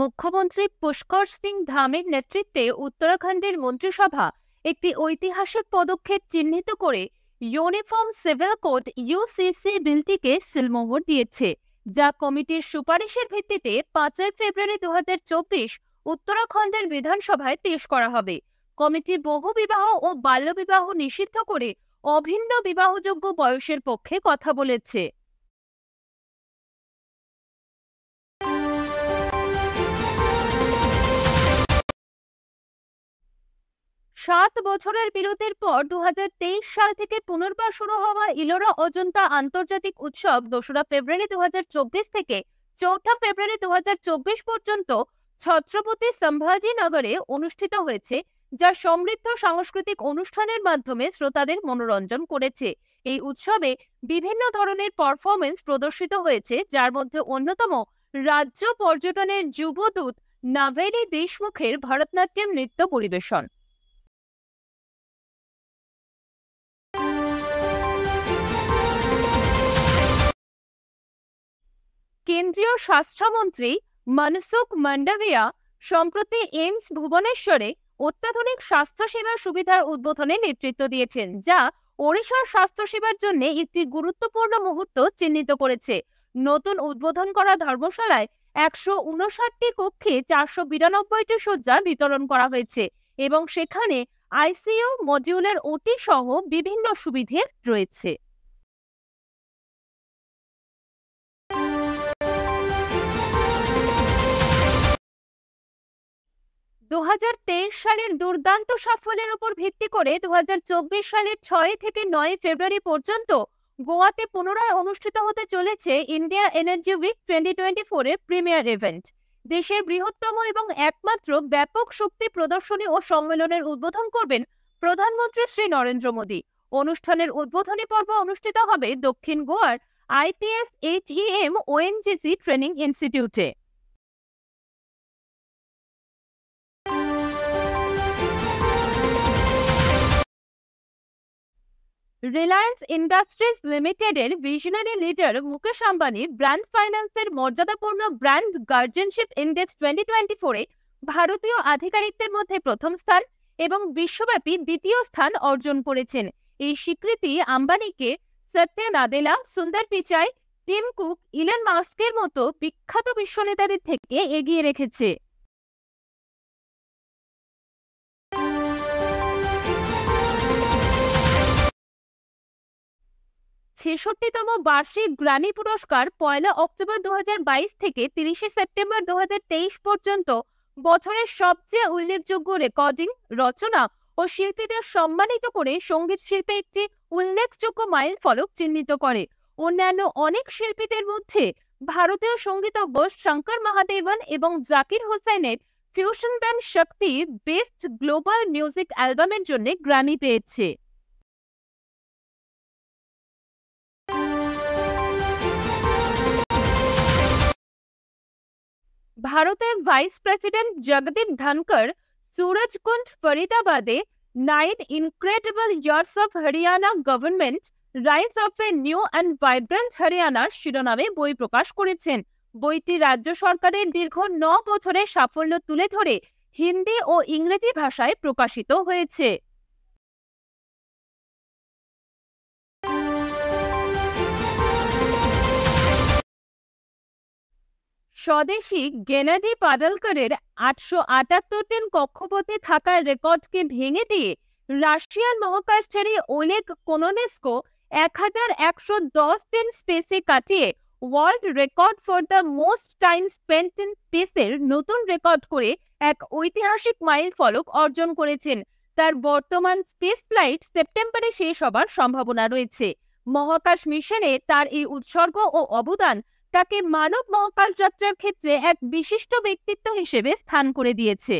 মুখ্যমন্ত্রী পুষ্কর সিং ধামের নেতৃত্বে উত্তরাখণ্ডের মন্ত্রিসভা একটি ঐতিহাসিক পদক্ষেপ চিহ্নিত করে ইউনিফর্ম সিভিল কোড ইউসিসি বিলটিকে সিলমোহর দিয়েছে যা কমিটির সুপারিশের ভিত্তিতে পাঁচই ফেব্রুয়ারি দু উত্তরাখণ্ডের বিধানসভায় পেশ করা হবে কমিটি বহু বিবাহ ও বাল্যবিবাহ নিষিদ্ধ করে অভিন্ন বিবাহযোগ্য বয়সের পক্ষে কথা বলেছে সাত বছরের বিরতির পর দু সাল থেকে পুনর্বার শুরু হওয়া ইলোরা অজন্তা আন্তর্জাতিক উৎসব দোসরা ফেব্রুয়ারি দু থেকে চৌঠা ফেব্রুয়ারি দু পর্যন্ত ছত্রপতি সম্ভাজিনগরে অনুষ্ঠিত হয়েছে যা সমৃদ্ধ সাংস্কৃতিক অনুষ্ঠানের মাধ্যমে শ্রোতাদের মনোরঞ্জন করেছে এই উৎসবে বিভিন্ন ধরনের পারফরমেন্স প্রদর্শিত হয়েছে যার মধ্যে অন্যতম রাজ্য পর্যটনের যুবদূত নাভেলি দেশমুখের ভরতনাট্যম নৃত্য পরিবেশন কেন্দ্রীয় স্বাস্থ্যমন্ত্রী মনসুখ মান্ডাভিয়া সম্প্রতি এইমস ভুবনেশ্বরে অত্যাধুনিক স্বাস্থ্যসেবা সুবিধার উদ্বোধনে নেতৃত্ব দিয়েছেন যা ওড়িশার স্বাস্থ্যসেবার জন্য একটি গুরুত্বপূর্ণ মুহূর্ত চিহ্নিত করেছে নতুন উদ্বোধন করা ধর্মশালায় একশো উনষাটটি কক্ষে চারশো বিরানব্বইটি শয্যা বিতরণ করা হয়েছে এবং সেখানে আইসিইউ মডিউলের ওটি সহ বিভিন্ন সুবিধে রয়েছে দু সালের দুর্দান্ত সাফল্যের উপর ভিত্তি করে দু সালের ছয় থেকে নয় ফেব্রুয়ারি পর্যন্ত গোয়াতে পুনরায় অনুষ্ঠিত হতে চলেছে India energy week twenty twenty ফোরের প্রিমিয়ার ইভেন্ট দেশের বৃহত্তম এবং একমাত্র ব্যাপক শক্তি প্রদর্শনী ও সম্মেলনের উদ্বোধন করবেন প্রধানমন্ত্রী শ্রী নরেন্দ্র মোদী অনুষ্ঠানের উদ্বোধনী পর্ব অনুষ্ঠিত হবে দক্ষিণ গোয়ার IPF IPS HEM ONGC training ইনস্টিটিউটে রিলায়েন্স ইন্ডাস্ট্রিজ লিমিটেডের visionary leader Mukesh Ambani brand এর মর্যাদাপূর্ণ brand guardianship index twenty twenty ফোরে ভারতীয় আধিকারিকদের মধ্যে প্রথম স্থান এবং বিশ্বব্যাপী দ্বিতীয় স্থান অর্জন করেছেন এই স্বীকৃতি আম্বানিকে সত্য নাদেলা সুন্দর পিচাই টিম কুক ইলন মাস্কের মতো বিখ্যাত বিশ্বনেতাদের থেকে এগিয়ে রেখেছে ছেষট্টিতম বার্ষিক গ্রামী পুরস্কার পয়লা অক্টোবর দু থেকে তিরিশে সেপ্টেম্বর দু পর্যন্ত বছরের সবচেয়ে উল্লেখযোগ্য রেকর্ডিং রচনা ও শিল্পীদের সম্মানিত করে সঙ্গীত শিল্পে একটি উল্লেখযোগ্য মাইল ফলক চিহ্নিত করে অন্যান্য অনেক শিল্পীদের মধ্যে ভারতীয় সঙ্গীতজ্ঞ শঙ্কর মহাদেবন এবং জাকির হোসেনের fusion band Shakti best global music অ্যালবামের জন্য গ্রামি পেয়েছে ভারতের ভাইস প্রেসিডেন্ট জগদীপ ধনকর সুরজকুণ্ড ফরিদাবাদে nine incredible years of Haryana government rise of a new and vibrant Haryana শিরোনামে বই প্রকাশ করেছেন বইটি রাজ্য সরকারের দীর্ঘ ন বছরের সাফল্য তুলে ধরে হিন্দি ও ইংরেজি ভাষায় প্রকাশিত হয়েছে স্বদেশি গেনাদি পাদালকারের আটশো আটাত্তর দিন কক্ষপথে থাকার রেকর্ডকে ভেঙে দিয়ে রাশিয়ান মহাকাশচারী ওলেক কোনোনেস্কো এক হাজার একশো দশ দিন স্পেসে কাটিয়ে world record for the most time spent in স্পেসের নতুন রেকর্ড করে এক ঐতিহাসিক মাইল ফলক অর্জন করেছেন তার বর্তমান স্পেস ফ্লাইট সেপ্টেম্বরে শেষ হবার সম্ভাবনা রয়েছে মহাকাশ মিশনে তার এই উৎসর্গ ও অবদান তাকে মানব মহাকাশ যাত্রার ক্ষেত্রে এক বিশিষ্ট ব্যক্তিত্ব হিসেবে স্থান করে দিয়েছে